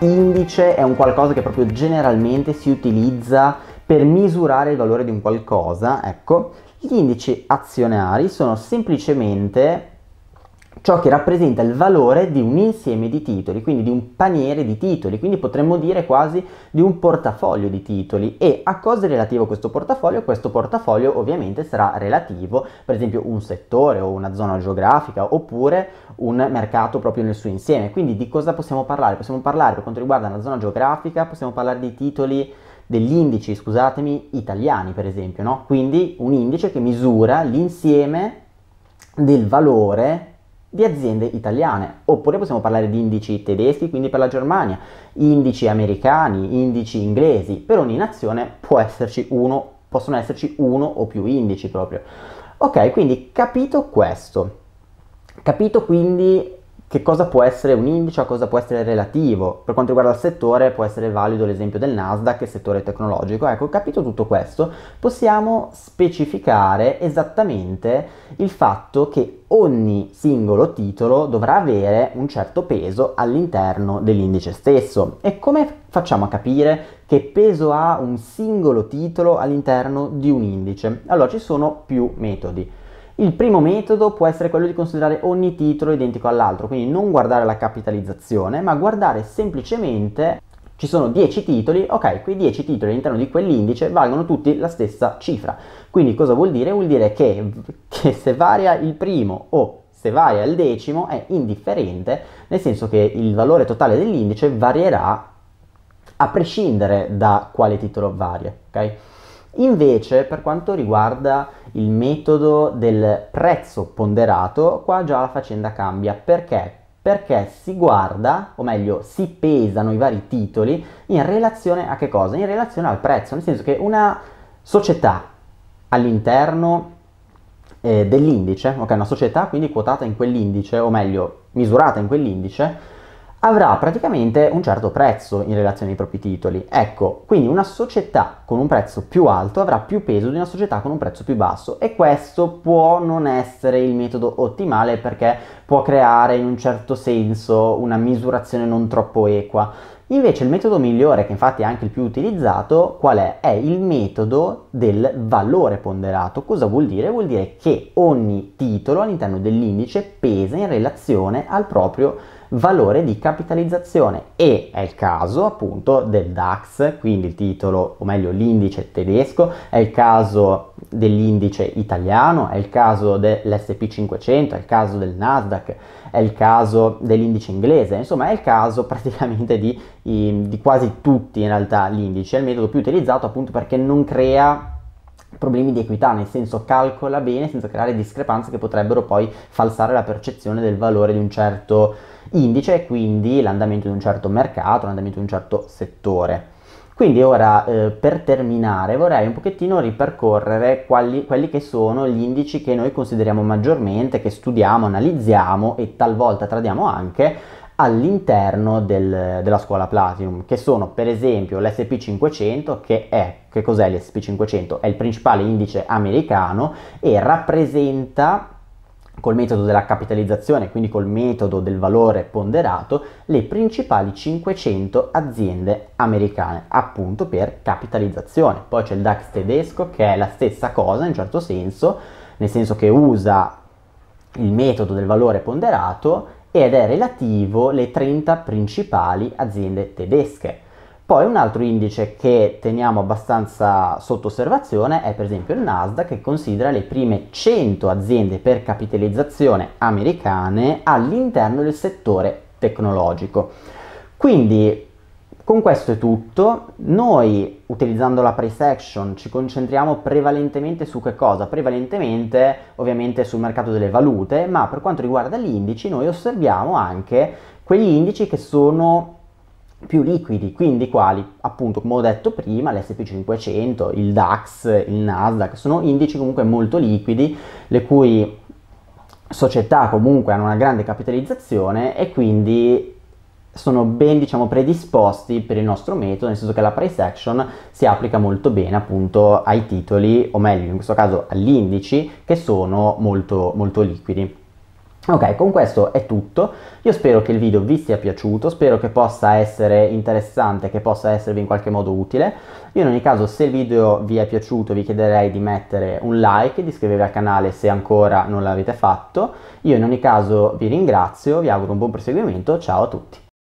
Indice è un qualcosa che proprio generalmente si utilizza per misurare il valore di un qualcosa, ecco. Gli indici azionari sono semplicemente ciò che rappresenta il valore di un insieme di titoli, quindi di un paniere di titoli, quindi potremmo dire quasi di un portafoglio di titoli e a cosa è relativo questo portafoglio? Questo portafoglio ovviamente sarà relativo per esempio un settore o una zona geografica oppure un mercato proprio nel suo insieme, quindi di cosa possiamo parlare? Possiamo parlare per quanto riguarda una zona geografica, possiamo parlare di titoli degli indici, scusatemi, italiani per esempio, no? quindi un indice che misura l'insieme del valore di aziende italiane, oppure possiamo parlare di indici tedeschi, quindi per la Germania, indici americani, indici inglesi, per ogni nazione può esserci uno, possono esserci uno o più indici proprio. Ok, quindi capito questo, capito quindi che cosa può essere un indice, a cosa può essere relativo. Per quanto riguarda il settore può essere valido l'esempio del Nasdaq, il settore tecnologico. Ecco, capito tutto questo, possiamo specificare esattamente il fatto che ogni singolo titolo dovrà avere un certo peso all'interno dell'indice stesso. E come facciamo a capire che peso ha un singolo titolo all'interno di un indice? Allora ci sono più metodi. Il primo metodo può essere quello di considerare ogni titolo identico all'altro, quindi non guardare la capitalizzazione, ma guardare semplicemente ci sono 10 titoli, ok, quei 10 titoli all'interno di quell'indice valgono tutti la stessa cifra. Quindi cosa vuol dire? Vuol dire che, che se varia il primo o se varia il decimo è indifferente, nel senso che il valore totale dell'indice varierà a prescindere da quale titolo varia, ok? Invece, per quanto riguarda il metodo del prezzo ponderato, qua già la faccenda cambia. Perché? Perché si guarda, o meglio, si pesano i vari titoli in relazione a che cosa? In relazione al prezzo, nel senso che una società all'interno eh, dell'indice, ok, una società quindi quotata in quell'indice, o meglio, misurata in quell'indice, avrà praticamente un certo prezzo in relazione ai propri titoli. Ecco, quindi una società con un prezzo più alto avrà più peso di una società con un prezzo più basso e questo può non essere il metodo ottimale perché può creare in un certo senso una misurazione non troppo equa. Invece il metodo migliore, che infatti è anche il più utilizzato, qual è? È il metodo del valore ponderato. Cosa vuol dire? Vuol dire che ogni titolo all'interno dell'indice pesa in relazione al proprio valore di capitalizzazione e è il caso appunto del DAX, quindi il titolo, o meglio l'indice tedesco, è il caso dell'indice italiano, è il caso dell'SP 500, è il caso del Nasdaq, è il caso dell'indice inglese, insomma è il caso praticamente di, di quasi tutti in realtà l'indice, è il metodo più utilizzato appunto perché non crea problemi di equità, nel senso calcola bene senza creare discrepanze che potrebbero poi falsare la percezione del valore di un certo indice e quindi l'andamento di un certo mercato, l'andamento di un certo settore. Quindi ora eh, per terminare vorrei un pochettino ripercorrere quali, quelli che sono gli indici che noi consideriamo maggiormente, che studiamo, analizziamo e talvolta tradiamo anche all'interno del, della scuola Platinum, che sono per esempio l'SP500, che è, che cos'è l'SP500? È il principale indice americano e rappresenta col metodo della capitalizzazione, quindi col metodo del valore ponderato, le principali 500 aziende americane, appunto per capitalizzazione. Poi c'è il DAX tedesco che è la stessa cosa in un certo senso, nel senso che usa il metodo del valore ponderato ed è relativo alle 30 principali aziende tedesche. Poi un altro indice che teniamo abbastanza sotto osservazione è per esempio il Nasdaq che considera le prime 100 aziende per capitalizzazione americane all'interno del settore tecnologico. Quindi con questo è tutto, noi utilizzando la price action ci concentriamo prevalentemente su che cosa? Prevalentemente ovviamente sul mercato delle valute, ma per quanto riguarda gli indici noi osserviamo anche quegli indici che sono più liquidi, quindi quali appunto come ho detto prima l'SP 500, il DAX, il Nasdaq, sono indici comunque molto liquidi le cui società comunque hanno una grande capitalizzazione e quindi sono ben diciamo predisposti per il nostro metodo, nel senso che la price action si applica molto bene appunto ai titoli, o meglio in questo caso agli indici, che sono molto, molto liquidi. Ok, con questo è tutto, io spero che il video vi sia piaciuto, spero che possa essere interessante, che possa esservi in qualche modo utile, io in ogni caso se il video vi è piaciuto vi chiederei di mettere un like, di iscrivervi al canale se ancora non l'avete fatto, io in ogni caso vi ringrazio, vi auguro un buon proseguimento, ciao a tutti!